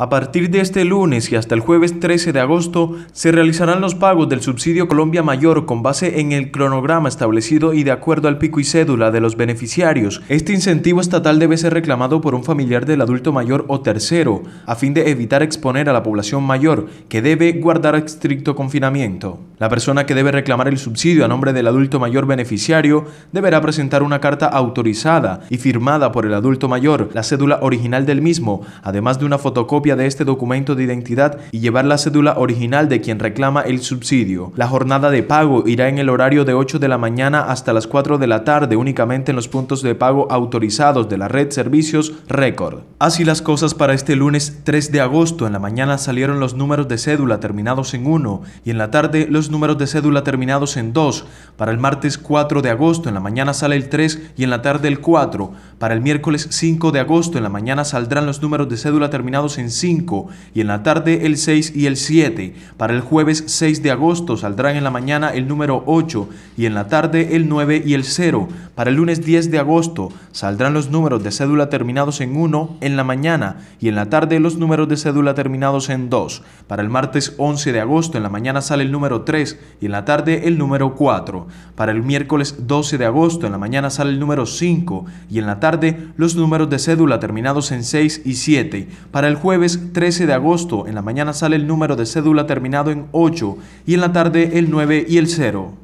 A partir de este lunes y hasta el jueves 13 de agosto se realizarán los pagos del subsidio Colombia Mayor con base en el cronograma establecido y de acuerdo al pico y cédula de los beneficiarios. Este incentivo estatal debe ser reclamado por un familiar del adulto mayor o tercero, a fin de evitar exponer a la población mayor, que debe guardar estricto confinamiento. La persona que debe reclamar el subsidio a nombre del adulto mayor beneficiario deberá presentar una carta autorizada y firmada por el adulto mayor, la cédula original del mismo, además de una fotocopia de este documento de identidad y llevar la cédula original de quien reclama el subsidio. La jornada de pago irá en el horario de 8 de la mañana hasta las 4 de la tarde únicamente en los puntos de pago autorizados de la red Servicios Récord. Así las cosas para este lunes 3 de agosto. En la mañana salieron los números de cédula terminados en 1 y en la tarde los números de cédula terminados en 2. Para el martes 4 de agosto en la mañana sale el 3 y en la tarde el 4. Para el miércoles 5 de agosto en la mañana saldrán los números de cédula terminados en 5 y en la tarde el 6 y el 7. Para el jueves 6 de agosto saldrán en la mañana el número 8 y en la tarde el 9 y el 0. Para el lunes 10 de agosto saldrán los números de cédula terminados en 1 en la mañana y en la tarde los números de cédula terminados en 2. Para el martes 11 de agosto en la mañana sale el número 3 y en la tarde el número 4. Para el miércoles 12 de agosto en la mañana sale el número 5 y en la tarde los números de cédula terminados en 6 y 7. Para el jueves 13 de agosto en la mañana sale el número de cédula terminado en 8 y en la tarde el 9 y el 0.